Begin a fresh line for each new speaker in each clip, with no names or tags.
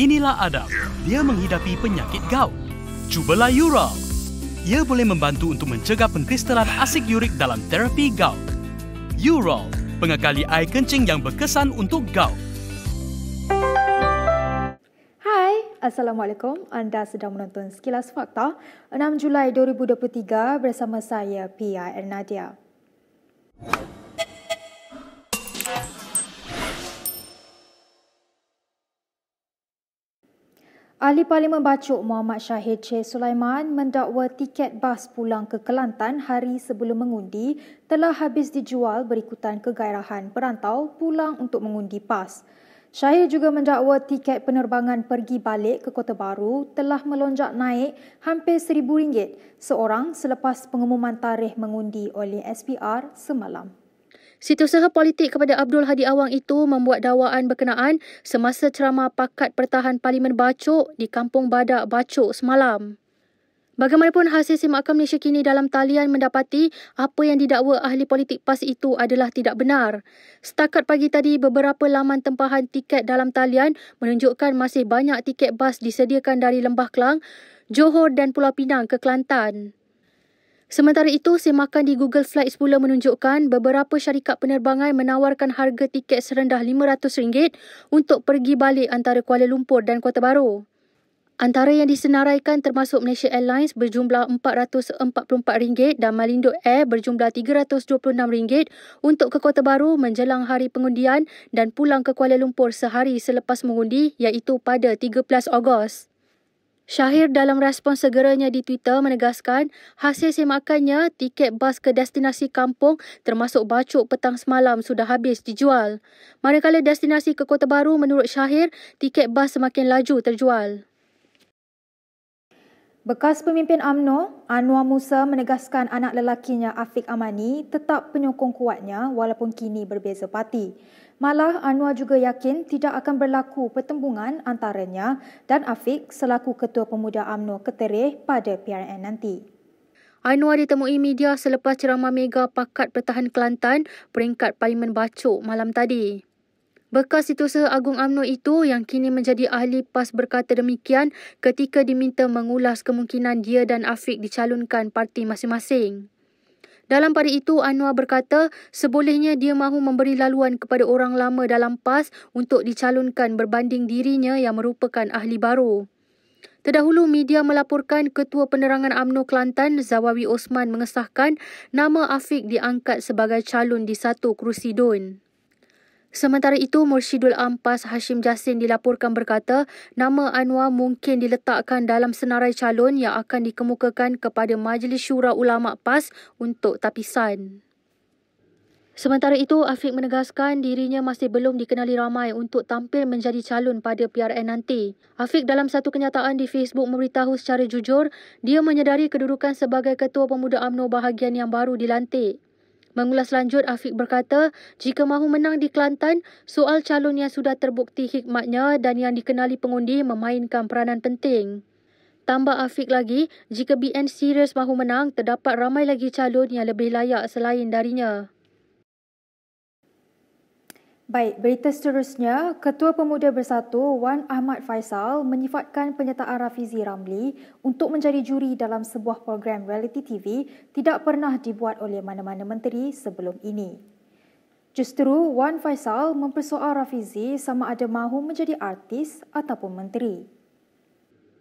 Inilah Adam. Dia menghidapi penyakit gout. Cubalah Ural. Ia boleh membantu untuk mencegah pengkristalan asid urik dalam terapi gout. Ural, pengekali air kencing yang berkesan untuk gout.
Hai, Assalamualaikum. Anda sedang menonton Sekilas Fakta 6 Julai 2023 bersama saya, Pia Ernadia. Ahli Parlimen Bacuk Muhammad Syahid Che Sulaiman mendakwa tiket bas pulang ke Kelantan hari sebelum mengundi telah habis dijual berikutan kegairahan perantau pulang untuk mengundi pas. Syahid juga mendakwa tiket penerbangan pergi balik ke Kota Baru telah melonjak naik hampir RM1,000 seorang selepas pengumuman tarikh mengundi oleh SPR semalam.
Situsaha politik kepada Abdul Hadi Awang itu membuat dakwaan berkenaan semasa ceramah pakat pertahan Parlimen Bacok di Kampung Badak Bacok semalam. Bagaimanapun hasil simakan Malaysia kini dalam talian mendapati apa yang didakwa ahli politik PAS itu adalah tidak benar. Setakat pagi tadi, beberapa laman tempahan tiket dalam talian menunjukkan masih banyak tiket bas disediakan dari Lembah Kelang, Johor dan Pulau Pinang ke Kelantan. Sementara itu, semakan di Google Flights pula menunjukkan beberapa syarikat penerbangan menawarkan harga tiket serendah RM500 untuk pergi balik antara Kuala Lumpur dan Kota Baru. Antara yang disenaraikan termasuk Malaysia Airlines berjumlah RM444 dan Malindo Air berjumlah RM326 untuk ke Kota Baru menjelang hari pengundian dan pulang ke Kuala Lumpur sehari selepas mengundi iaitu pada 13 Ogos. Syahir dalam respon segeranya di Twitter menegaskan hasil semakannya tiket bas ke destinasi kampung termasuk bacuk petang semalam sudah habis dijual. Manakala destinasi ke Kota Baru menurut Syahir, tiket bas semakin laju terjual. Bekas pemimpin AMNO, Anwar
Musa menegaskan anak lelakinya Afiq Amani tetap penyokong kuatnya walaupun kini berbeza parti. Malah Anwar juga yakin tidak akan berlaku pertembungan antaranya dan Afiq selaku Ketua Pemuda AMNO Ketereh pada PRN nanti.
Anwar ditemui media selepas ceramah mega pakat pertahan Kelantan peringkat Parlimen Bacok malam tadi. Bekas Setiausaha Agung UMNO itu yang kini menjadi ahli PAS berkata demikian ketika diminta mengulas kemungkinan dia dan Afiq dicalonkan parti masing-masing. Dalam pada itu, Anwar berkata sebolehnya dia mahu memberi laluan kepada orang lama dalam PAS untuk dicalonkan berbanding dirinya yang merupakan ahli baru. Terdahulu, media melaporkan Ketua Penerangan UMNO Kelantan Zawawi Osman mengesahkan nama Afiq diangkat sebagai calon di satu kerusi DUN. Sementara itu, Mursyidul Ampas Hashim Jasin dilaporkan berkata, nama Anwar mungkin diletakkan dalam senarai calon yang akan dikemukakan kepada Majlis Syura Ulama PAS untuk tapisan. Sementara itu, Afiq menegaskan dirinya masih belum dikenali ramai untuk tampil menjadi calon pada PRN nanti. Afiq dalam satu kenyataan di Facebook memberitahu secara jujur, dia menyedari kedudukan sebagai Ketua Pemuda AMNO bahagian yang baru dilantik. Mengulas lanjut, Afiq berkata, jika mahu menang di Kelantan, soal calon yang sudah terbukti hikmatnya dan yang dikenali pengundi memainkan peranan penting. Tambah Afiq lagi, jika BN serius mahu menang, terdapat ramai lagi calon yang lebih layak selain darinya.
Baik, berita seterusnya, Ketua Pemuda Bersatu Wan Ahmad Faisal menyifatkan penyertaan Rafizi Ramli untuk menjadi juri dalam sebuah program reality TV tidak pernah dibuat oleh mana-mana menteri sebelum ini. Justeru, Wan Faisal mempersoal Rafizi sama ada mahu menjadi artis ataupun menteri.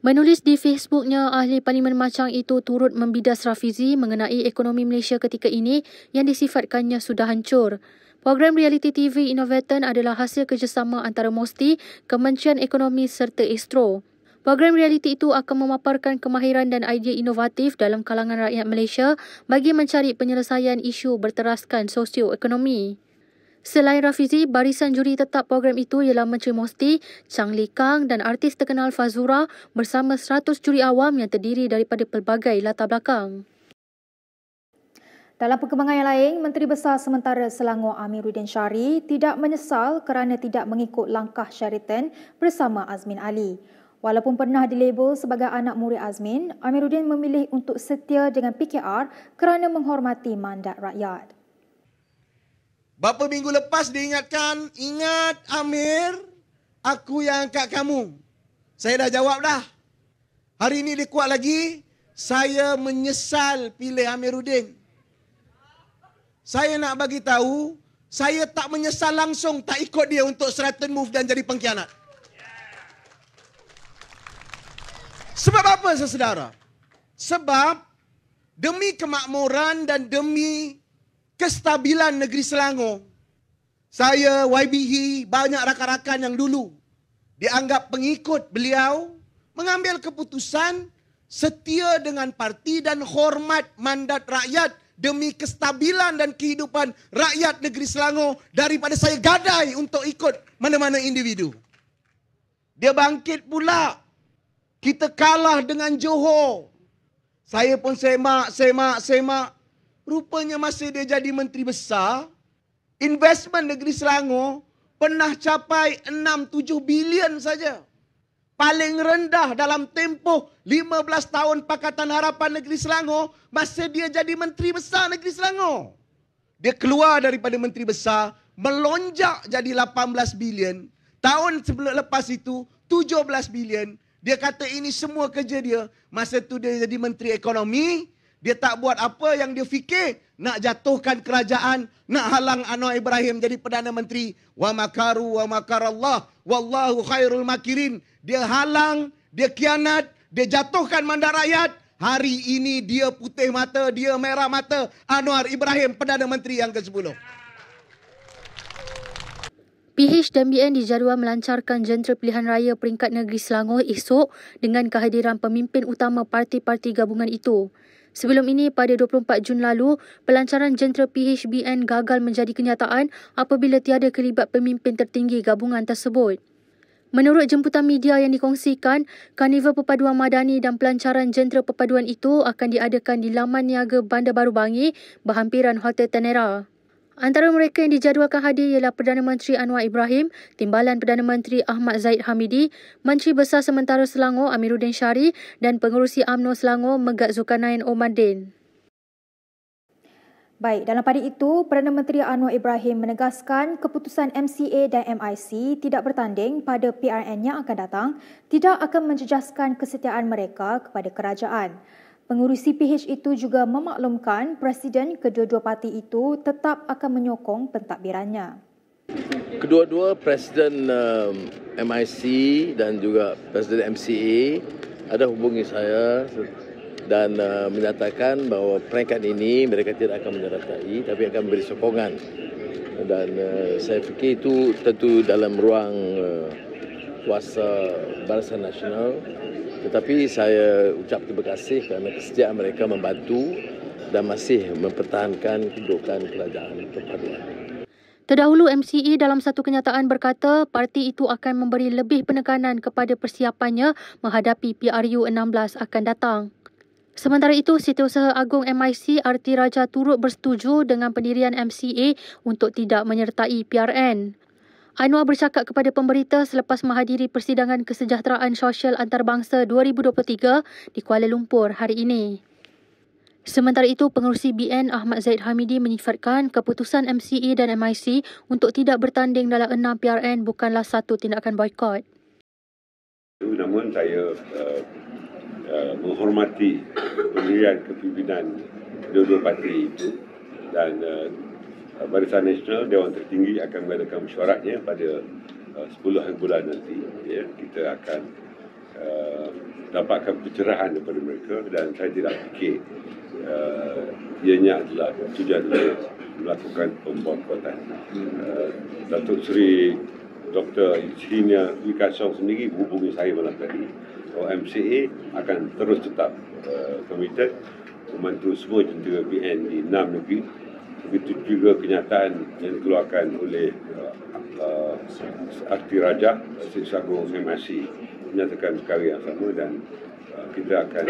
Menulis di Facebooknya, ahli parlimen macam itu turut membidas Rafizi mengenai ekonomi Malaysia ketika ini yang disifatkannya sudah hancur. Program Realiti TV Innovaton adalah hasil kerjasama antara MOSTI, Kementerian Ekonomi serta ISTRO. Program realiti itu akan memaparkan kemahiran dan idea inovatif dalam kalangan rakyat Malaysia bagi mencari penyelesaian isu berteraskan sosioekonomi. Selain Rafizi, barisan juri tetap program itu ialah Menteri Mosti, Chang Li Kang dan artis terkenal Fazura bersama 100 juri awam yang terdiri daripada pelbagai latar belakang. Dalam perkembangan yang lain, Menteri Besar Sementara Selangor Amiruddin
Syari tidak menyesal kerana tidak mengikut langkah Sheraton bersama Azmin Ali. Walaupun pernah dilabel sebagai anak murid Azmin, Amiruddin memilih untuk setia dengan PKR kerana menghormati mandat rakyat.
Bapa minggu lepas diingatkan, ingat Amir, aku yang angkat kamu. Saya dah jawab dah. Hari ini dia kuat lagi, saya menyesal pilih Amiruddin saya nak bagi tahu saya tak menyesal langsung tak ikut dia untuk straighten move dan jadi pengkhianat. Sebab apa saudara? Sebab demi kemakmuran dan demi kestabilan negeri Selangor, saya YBH banyak rakan-rakan yang dulu dianggap pengikut beliau mengambil keputusan setia dengan parti dan hormat mandat rakyat demi kestabilan dan kehidupan rakyat negeri Selangor daripada saya gadai untuk ikut mana-mana individu. Dia bangkit pula. Kita kalah dengan Johor. Saya pun semak, semak, semak. Rupanya masa dia jadi menteri besar, investment negeri Selangor pernah capai 6-7 bilion saja paling rendah dalam tempoh 15 tahun Pakatan Harapan Negeri Selangor masa dia jadi Menteri Besar Negeri Selangor. Dia keluar daripada Menteri Besar, melonjak jadi 18 bilion. Tahun sebelum lepas itu, 17 bilion. Dia kata ini semua kerja dia. Masa tu dia jadi Menteri Ekonomi, dia tak buat apa yang dia fikir. Nak jatuhkan kerajaan, nak halang Anwar Ibrahim jadi Perdana Menteri. Wa makaru wa makarallah, wallahu khairul makirin dia halang, dia kianat, dia jatuhkan mandat rakyat. Hari ini dia putih mata, dia merah mata. Anwar Ibrahim, Perdana Menteri yang ke-10.
PH dan BN dijadual melancarkan jentera pilihan raya peringkat negeri Selangor esok dengan kehadiran pemimpin utama parti-parti gabungan itu. Sebelum ini, pada 24 Jun lalu, pelancaran jentera PHBN gagal menjadi kenyataan apabila tiada kelibat pemimpin tertinggi gabungan tersebut. Menurut jemputan media yang dikongsikan, karnival perpaduan madani dan pelancaran jentera perpaduan itu akan diadakan di Laman Niaga Bandar Baru Bangi berhampiran Hotel Tenera. Antara mereka yang dijadualkan hadir ialah Perdana Menteri Anwar Ibrahim, Timbalan Perdana Menteri Ahmad Zaid Hamidi, Menteri Besar Sementara Selangor Amiruddin Syari dan Pengurusi Amno Selangor Megat Zulkarnain Omar Din. Baik, dalam pada itu, Perdana Menteri Anwar Ibrahim
menegaskan keputusan MCA dan MIC tidak bertanding pada PRN yang akan datang tidak akan menjejaskan kesetiaan mereka kepada kerajaan. Pengurusi PH itu juga memaklumkan Presiden kedua-dua parti itu tetap akan menyokong pentadbirannya.
Kedua-dua Presiden um, MIC dan juga Presiden MCA ada hubungi saya dan uh, menyatakan bahawa peringkat ini mereka tidak akan menyertai tapi akan memberi sokongan dan uh, saya fikir itu tentu dalam ruang uh, kuasa Barisan Nasional tetapi saya ucap terima kasih kerana kesediaan mereka membantu dan masih mempertahankan kedudukan kerajaan perpaduan.
Terdahulu MCE dalam satu kenyataan berkata parti itu akan memberi lebih penekanan kepada persiapannya menghadapi PRU 16 akan datang. Sementara itu, Setiausaha Agung MIC Arti Raja turut bersetuju dengan pendirian MCA untuk tidak menyertai PRN. Anwar bercakap kepada pemberita selepas menghadiri Persidangan Kesejahteraan Sosial Antarabangsa 2023 di Kuala Lumpur hari ini. Sementara itu, pengurusi BN Ahmad Zaid Hamidi menyifatkan keputusan MCA dan MIC untuk tidak bertanding dalam enam PRN bukanlah satu tindakan boykot.
Namun saya uh, Eh, menghormati pendirian kepimpinan kedua-dua parti itu dan uh, Barisan Nasional Dewan Tertinggi akan mengadakan mesyuaratnya pada eh, uh, 10 bulan nanti ya. kita akan uh, dapatkan pencerahan daripada mereka dan saya tidak fikir uh, ianya adalah tujuan untuk melakukan pembuatan uh, Datuk Seri Dr. Insinyur Wika Song sendiri hubungi saya malam tadi OMCA akan terus tetap uh, committed membantu semua jentera BN di enam negeri. Begitu juga kenyataan yang dikeluarkan oleh uh, uh Arti Raja, Sri Sagong saya menyatakan perkara yang sama dan uh, kita akan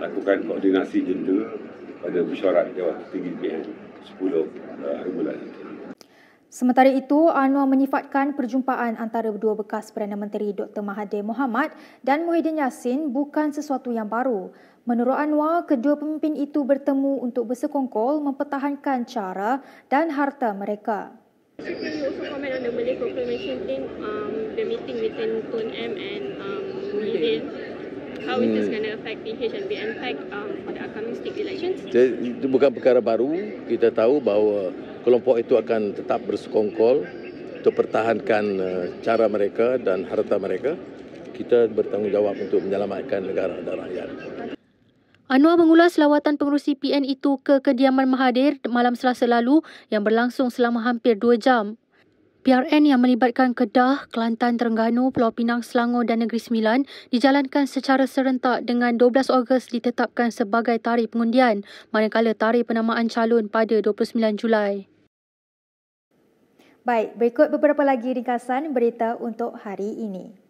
lakukan koordinasi jentera pada mesyuarat Dewan Tertinggi BN 10 uh, hari bulan itu.
Sementara itu, Anwar menyifatkan perjumpaan antara dua bekas Perdana Menteri Dr. Mahathir Mohamad dan Muhyiddin Yassin bukan sesuatu yang baru. Menurut Anwar, kedua pemimpin itu bertemu untuk bersekongkol mempertahankan cara dan harta mereka.
So, can you also comment on the Malay proclamation thing, um, the meeting between Tun M and um,
Muhyiddin? How is hmm. this
um, bukan perkara baru. Kita tahu bahawa kelompok itu akan tetap bersekongkol untuk pertahankan eh, cara mereka dan harta mereka. Kita bertanggungjawab untuk menyelamatkan negara dan rakyat.
Anwar mengulas lawatan pengurusi PN itu ke kediaman Mahathir malam selasa lalu yang berlangsung selama hampir dua jam. PRN yang melibatkan Kedah, Kelantan, Terengganu, Pulau Pinang, Selangor dan Negeri Sembilan dijalankan secara serentak dengan 12 Ogos ditetapkan sebagai tarikh pengundian manakala tarikh penamaan calon pada 29 Julai.
Baik, berikut beberapa lagi ringkasan berita untuk hari ini.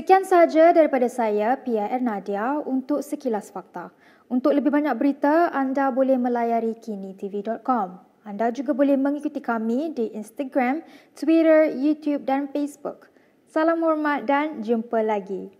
Sekian sahaja daripada saya, Pia Ernadia, untuk sekilas fakta. Untuk lebih banyak berita, anda boleh melayari kini.tv.com. Anda juga boleh mengikuti kami di Instagram, Twitter, YouTube dan Facebook. Salam hormat dan jumpa lagi.